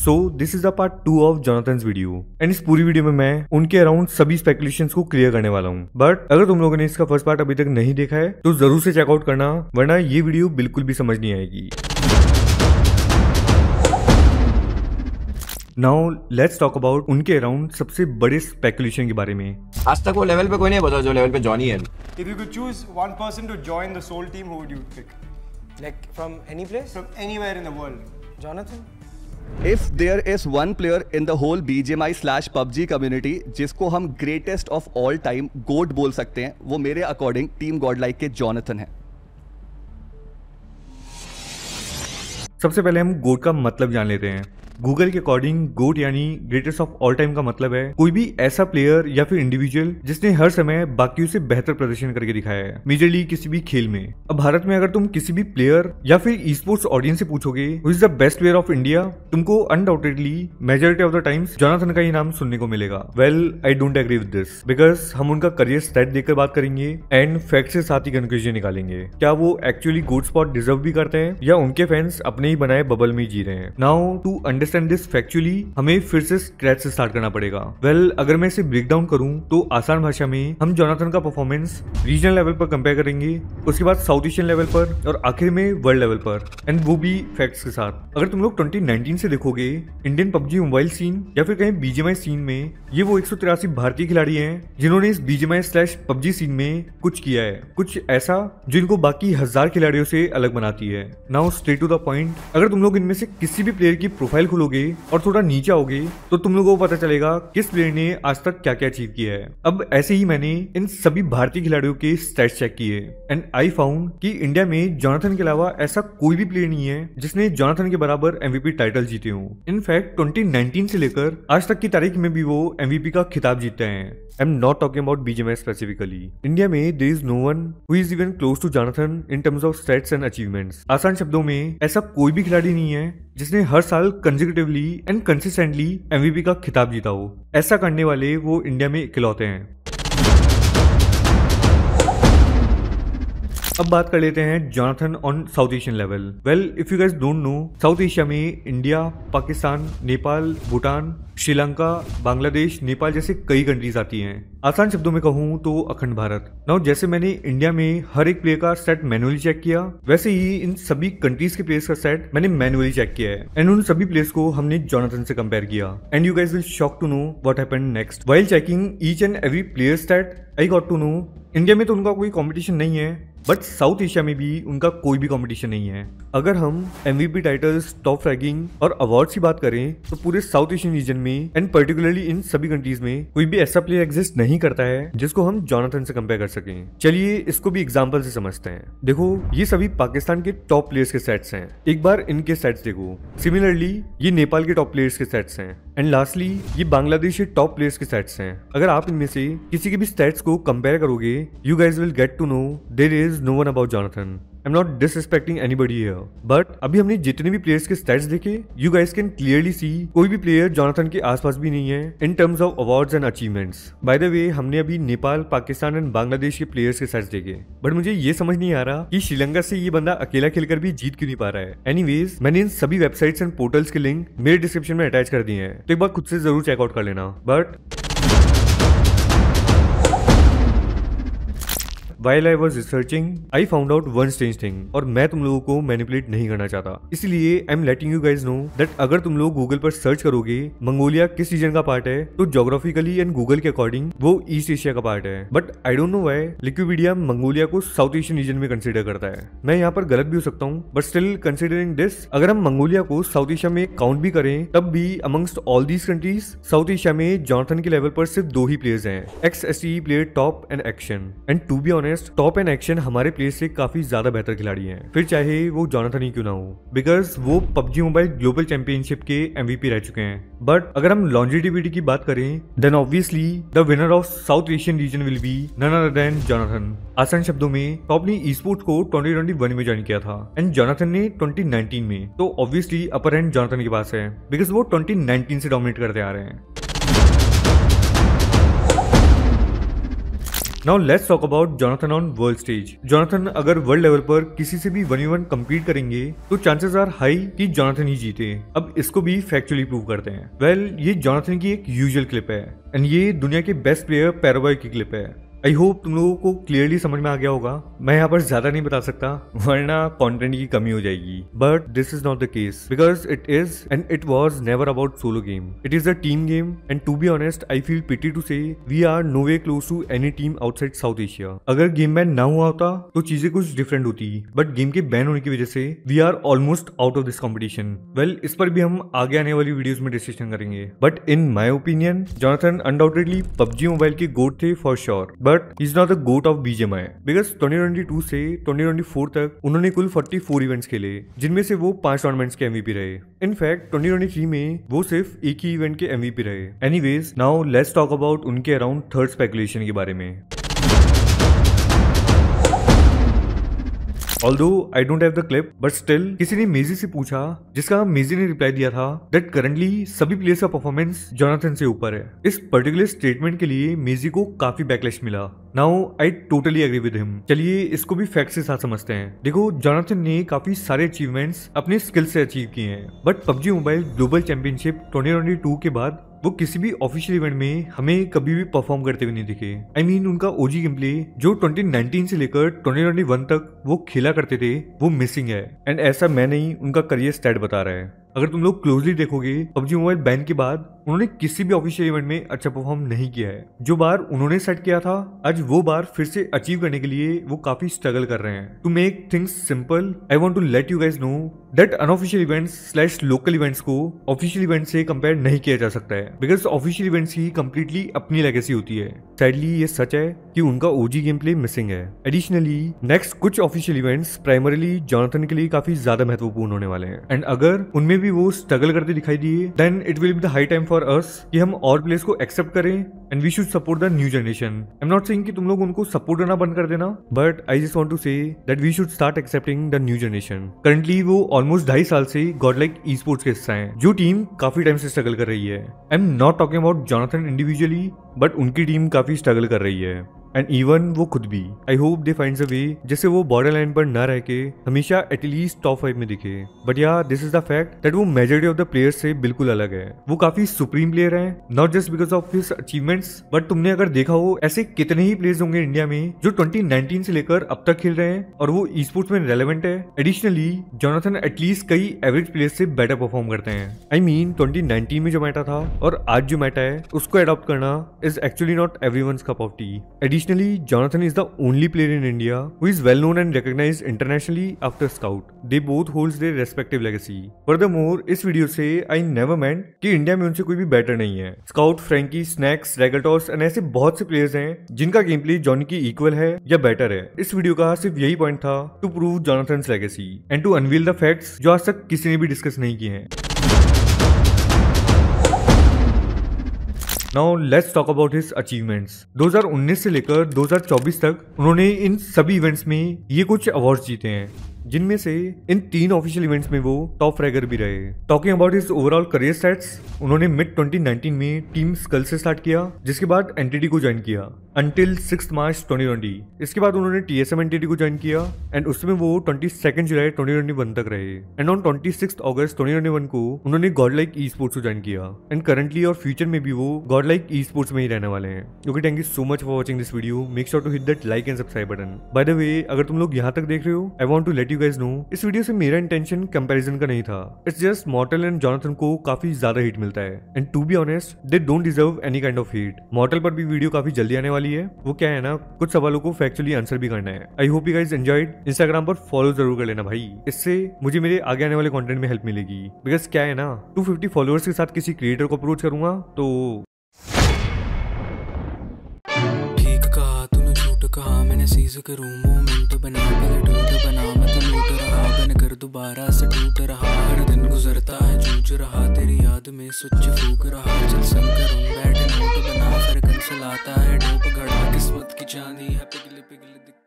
So this is the part two of Jonathan video and इस पूरी video में मैं उनके अराउंड सभी स्पेकुलेशन को क्लियर करने वाला हूँ बट अगर तुम लोगों ने इसका फर्स्ट पार्ट अभी तक नहीं देखा है तो जरूर से चेकआउट करना वरना ये वीडियो बिल्कुल भी समझ नहीं आएगी नाउ लेट्स टॉक अबाउट उनके अराउंड सबसे बड़े स्पेकुलेशन के बारे में आज तक वो लेवल पे कोई नहीं बता जो लेवल पे जॉनी है if you could choose one person to join the soul team who would you pick like from any place from anywhere in the world Jonathan if there is one player in the whole BGMI slash PUBG community जिसको हम greatest of all time GOAT बोल सकते हैं वो मेरे according team god like के Jonathan है सबसे पहले हम गोट का मतलब जान लेते हैं गूगल के अकॉर्डिंग गोट यानी ग्रेटेस्ट ऑफ ऑल टाइम का मतलब है कोई भी ऐसा प्लेयर या फिर इंडिविजुअल जिसने हर समय बाकियों से बेहतर प्रदर्शन करके दिखाया है मेजरली किसी भी खेल में अब भारत में अगर तुम किसी भी प्लेयर या फिर ई स्पोर्ट्स ऑडियंस से पूछोगे is the best player of India तुमको undoubtedly majority of the times Jonathan का ही नाम सुनने को मिलेगा well I don't agree with this because हम उनका करियर स्टेट देखकर बात करेंगे एंड फैक्ट से साथ ही कंक्लूजन निकालेंगे क्या वो एक्चुअली गोड स्पॉट डिजर्व भी करते हैं या उनके फैंस अपने ही बनाए बबल में जी रहे हैं now to under based on this factually हमें फिर से स्क्रैच से स्टार्ट करना पड़ेगा वेल well, अगर मैं इसे ब्रेक डाउन करूँ तो आसान भाषा में हम जोनाथन का परफॉर्मेंस रीजनल लेवल पर कंपेयर करेंगे उसके बाद साउथ एशियन लेवल पर और आखिर में वर्ल्ड लेवल पर एंड वो भी फैक्ट्स के साथ अगर तुम लोग ट्वेंटी से देखोगे इंडियन पबजी मोबाइल सीन या फिर कहीं बीजेमआई सीन में ये वो एक भारतीय खिलाड़ी है जिन्होंने इस बीजेमआई स्लैश पबजी सीन में कुछ किया है कुछ ऐसा जिनको बाकी हजार खिलाड़ियों से अलग बनाती है now straight to the point अगर तुम लोग इनमें से किसी भी प्लेयर की प्रोफाइल खोलो खोलोगे और थोड़ा नीचे आओगे तो तुम लोगों को पता चलेगा किस प्लेयर ने आज तक क्या क्या अचीव किया है अब ऐसे ही मैंने इन सभी भारतीय खिलाड़ियों के स्टेट चेक किए एंड आई फाउंड कि इंडिया में जोनाथन के अलावा ऐसा कोई भी प्लेयर नहीं है जिसने जोनाथन के बराबर एमवीपी टाइटल जीते हों इनफैक्ट ट्वेंटी से लेकर आज तक की तारीख में भी वो एमवीपी का खिताब जीते हैं I am not talking about BGMI specifically India में there is no one who is even close to Jonathan in terms of stats and achievements आसान शब्दों में ऐसा कोई भी खिलाड़ी नहीं है जिसने हर साल कंजिकटिवली एंड कंसिस्टेंटली एमवीपी का खिताब जीता हो ऐसा करने वाले वो इंडिया में इकलौते हैं अब बात कर लेते हैं Jonathan on South Asian level well if you guys don't know South Asia में इंडिया पाकिस्तान नेपाल भूटान श्रीलंका बांग्लादेश नेपाल जैसे कई कंट्रीज आती हैं आसान शब्दों में कहूँ तो अखंड भारत नाउ जैसे मैंने इंडिया में हर एक प्लेयर का सेट मैनुअली चेक किया वैसे ही इन सभी कंट्रीज के प्लेयर्स का सेट मैंने मैनुअली चेक किया है एंड उन सभी प्लेयर्स को हमने जोनाथन से कंपेयर किया and you guys will shock to know what happen next while checking each and every player set I got to know India में तो उनका कोई कंपटीशन नहीं है बट साउथ एशिया में भी उनका कोई भी कॉम्पिटिशन नहीं है अगर हम एम टाइटल्स टॉप रैगिंग और अवार्ड की बात करें तो पूरे साउथ एशियन रीजन में एंड पर्टिकुलरली इन सभी कंट्रीज में कोई भी ऐसा प्लेयर एग्जिस्ट नहीं करता है जिसको हम जॉनथन से कंपेयर कर सकें चलिए इसको भी एग्जाम्पल से समझते हैं देखो ये सभी पाकिस्तान के टॉप प्लेयर्स के सेट्स हैं एक बार इनके सेट्स देखो सिमिलरली ये नेपाल के टॉप प्लेयर्स के सेट्स हैं एंड लास्टली ये बांग्लादेश टॉप प्लेयर्स के सेट्स हैं अगर आप इनमें से किसी के भी स्टेट्स को कंपेयर करोगे you guys will get to know there is no one about Jonathan I am not disrespecting anybody here but अभी हमने जितने भी प्लेयर्स के स्टैट्स देखे you guys can clearly see कोई भी प्लेयर जॉनथन के आसपास भी नहीं है in terms of awards and achievements by the way हमने अभी नेपाल पाकिस्तान एंड बांग्लादेश के प्लेयर्स के स्टैट्स देखे बट मुझे ये समझ नहीं आ रहा कि श्रीलंका से ये बंदा अकेला खेलकर भी जीत क्यों नहीं पा रहा है वेज मैंने इन सभी वेबसाइट्स एंड पोर्टल्स के लिंक मेरे डिस्क्रिप्शन में अटैच कर दिए हैं तो एक बार खुद से जरूर चेकआउट कर लेना but while I was researching I found out one strange thing और मैं तुम लोगों को मैनिपुलेट नहीं करना चाहता इसलिए I am letting you guys know that अगर तुम लोग गूगल पर सर्च करोगे मंगोलिया किस रीजन का पार्ट है तो जोग्राफिकली एंड गूगल के अकॉर्डिंग वो ईस्ट एशिया का पार्ट है but I don't know why Liquipedia Mongolia को साउथ एशियन रीजन में कंसिडर करता है मैं यहाँ पर गलत भी हो सकता हूँ बट स्टिल कंसिडरिंग दिस अगर हम मंगोलिया को साउथ एशिया में काउंट भी करें तब भी amongst all these countries South Asia में जॉनथन के लेवल पर सिर्फ दो ही प्लेयर्स हैं X S player top and action and to be honest honest top and action हमारे प्लेयर से काफी ज्यादा बेहतर खिलाड़ी हैं फिर चाहे वो जॉनथन ही क्यों ना हो बिकॉज वो पबजी मोबाइल ग्लोबल चैंपियनशिप के एमवीपी रह चुके हैं बट अगर हम लॉन्जिटिविटी की बात करें then obviously the winner of South Asian region will be none other than Jonathan आसान शब्दों में टॉप ने ई स्पोर्ट्स को वन में ज्वाइन किया था एंड जॉनथन ने ट्वेंटी नाइनटीन में तो ऑब्वियसली अपर एंड जॉनथन के पास है बिकॉज वो ट्वेंटी नाइनटीन से डोमिनेट करते आ रहे हैं now let's talk about Jonathan on world stage Jonathan अगर वर्ल्ड लेवल पर किसी से भी वन वन कम्पीट करेंगे तो चांसेस आर हाई कि जॉनथन ही जीते अब इसको भी फैक्चुअली प्रूव करते हैं वेल well, ये जोनाथन की एक यूजुअल क्लिप है एंड ये दुनिया के बेस्ट प्लेयर पैराबॉय की क्लिप है आई होप तुम लोगों को क्लियरली समझ में आ गया होगा मैं यहाँ पर ज्यादा नहीं बता सकता वरना कंटेंट की कमी हो जाएगी but this is not the case because it is and it was never about solo game it is a team game and to be honest I feel pity to say we are no way close to any team outside South Asia अगर game ban ना हुआ होता तो चीजें कुछ different होती but game के ban होने की वजह से we are almost out of this competition well इस पर भी हम आगे आने वाली वीडियोज में डिस्कशन करेंगे but in my opinion Jonathan undoubtedly PUBG mobile के गोड थे for sure but is not the GOAT of BGMI because twenty two से ट्वेंटी ट्वेंटी फोर तक उन्होंने कुल फोर्टी फोर इवेंट्स खेले जिनमें से वो पांच टूर्नामेंट्स के एमवीपी रहे इनफैक्ट थ्री में वो सिर्फ एक ही इवेंट के एमवीपी रहे anyways now let's talk about उनके अराउंड थर्ड स्पेकुलेशन के बारे में although I don't have the clip but still किसी ने मेजी से पूछा जिसका मेजी ने रिप्लाई दिया था दैट करंटली सभी प्लेयर्स का परफॉर्मेंस जोनाथन से ऊपर है इस पर्टिकुलर स्टेटमेंट के लिए मेजी को काफी बैकलैश मिला now I totally agree with him चलिए इसको भी फैक्ट के साथ समझते हैं देखो जॉनथन ने काफी सारे अचीवमेंट्स अपने स्किल से अचीव किए हैं but PUBG mobile global championship twenty के बाद वो किसी भी ऑफिशियल इवेंट में हमें कभी भी परफॉर्म करते हुए नहीं दिखे आई I मीन mean, उनका ओजी गेम प्ले जो 2019 से लेकर 2021 तक वो खेला करते थे वो मिसिंग है एंड ऐसा मैं नहीं उनका करियर स्टैट बता रहा है अगर तुम लोग क्लोजली देखोगे पबजी मोबाइल बैन के बाद उन्होंने किसी भी ऑफिशियल इवेंट में अच्छा परफॉर्म नहीं किया है जो बार उन्होंने सेट किया था आज वो बार फिर से अचीव करने के लिए वो काफी स्ट्रगल कर रहे हैं to make things simple I want to let you guys know that unofficial event slash local events को ऑफिशियल इवेंट से कंपेयर नहीं किया जा सकता है बिकॉज ऑफिशियल इवेंट्स की कम्प्लीटली अपनी लेगेसी होती है सैडली ये सच है कि उनका ओजी गेम प्ले मिसिंग है एडिशनली नेक्स्ट कुछ ऑफिशियल इवेंट्स प्राइमरली जॉनथन के लिए काफी ज्यादा महत्वपूर्ण होने वाले हैं एंड अगर उनमें हमें भी वो स्ट्रगल करते दिखाई दिए then it will be the high time for us कि हम और प्लेयर्स को एक्सेप्ट करें and we should support the new generation I am not saying कि तुम लोग उनको सपोर्ट करना बंद कर देना but I just want to say that we should start accepting the new generation currently वो ऑलमोस्ट ढाई साल से गॉड लाइक ई स्पोर्ट्स के हिस्सा है जो टीम काफी टाइम से स्ट्रगल कर रही है I am not talking about Jonathan individually but उनकी टीम काफी स्ट्रगल कर रही है एंड इवन वो खुद भी I hope they find a वे जैसे वो बॉर्डर लाइन पर ना रह के हमेशा एटलीस्ट टॉप फाइव में दिखे बट या this is the fact that वो मेजोरिटी ऑफ द प्लेयर्स से बिल्कुल अलग है वो काफी सुप्रीम प्लेयर है not just because of his achievements but तुमने अगर देखा हो ऐसे कितने ही प्लेयर्स होंगे इंडिया में जो 2019 से लेकर अब तक खेल रहे हैं और वो ई स्पोर्ट्स में रेलिवेंट है एडिशनली जोनाथन एटलीस्ट कई एवरेज प्लेयर्स से बेटर परफॉर्म करते हैं आई मीन 2019 में जो मैटा था और आज जो मैटा है उसको एडॉप्ट करना is actually not every cup of tea Additionally, Jonathan is the only player in India who is well known and recognized internationally after Scout. They both holds their respective legacy. Furthermore, इस video से I never meant कि India में उनसे कोई भी better नहीं है Scout Franky Snax Regaltos and ऐसे बहुत से प्लेयर्स हैं जिनका गेम प्ले जॉनी की इक्वल है या बेटर है इस वीडियो का सिर्फ यही पॉइंट था to prove Jonathan legacy and to unveil the facts जो आज तक किसी ने भी डिस्कस नहीं किए हैं now let's talk about his achievements 2019 से लेकर 2024 तक उन्होंने इन सभी इवेंट्स में ये कुछ अवार्ड्स जीते हैं जिनमें से इन तीन ऑफिशियल इवेंट्स में वो टॉप रैगर भी रहे talking about his overall career sets उन्होंने मिड 2019 में टीम स्कल से स्टार्ट किया जिसके बाद एनटीटी को ज्वाइन किया अंटिल सिक्स मार्च 2020 इसके बाद उन्होंने टीएसएम एनटीटी को ज्वाइन किया एंड उसमें वो ट्वेंटी जुलाई ट्वेंटी तक रहे एंड ऑन ट्वेंटी सिक्स अगस्त ट्वेंटी को उन्होंने गॉड लाइक ई स्पोर्ट्स को ज्वाइन किया एंड करंटली और फ्यूचर में भी वो गॉड लाइक ई स्पोर्ट्स में ही रहने वाले हैं क्योंकि thank you so much for watching this video make sure to hit that like and subscribe button by the way अगर तुम लोग यहाँ तक देख रहे हो I want to let let you guys know इस वीडियो से मेरा इंटेंशन कंपैरिजन का नहीं था it's just Mortal and Jonathan को काफी ज्यादा हिट मिलता है and to be honest they don't deserve any kind of hit Mortal पर भी वीडियो काफी जल्दी आने वाली है वो क्या है ना कुछ सवालों को फैक्चुअली आंसर भी करना है I hope you guys enjoyed Instagram पर फॉलो जरूर कर लेना भाई इससे मुझे मेरे आगे आने वाले कॉन्टेंट में हेल्प मिलेगी बिकॉज क्या है ना टू फॉलोअर्स के साथ किसी क्रिएटर को अप्रोच करूंगा तो सीज करूँ मोमेंट बना पहले टूट बना मत लूट रहा बन कर दोबारा से टूट रहा हर दिन गुजरता है जूझ रहा तेरी याद में सुच फूक रहा चल संग करूँ बैठ नोट बना फिर कंसल आता है डोप घड़ा किस्मत की चांदी है पिघल पिघल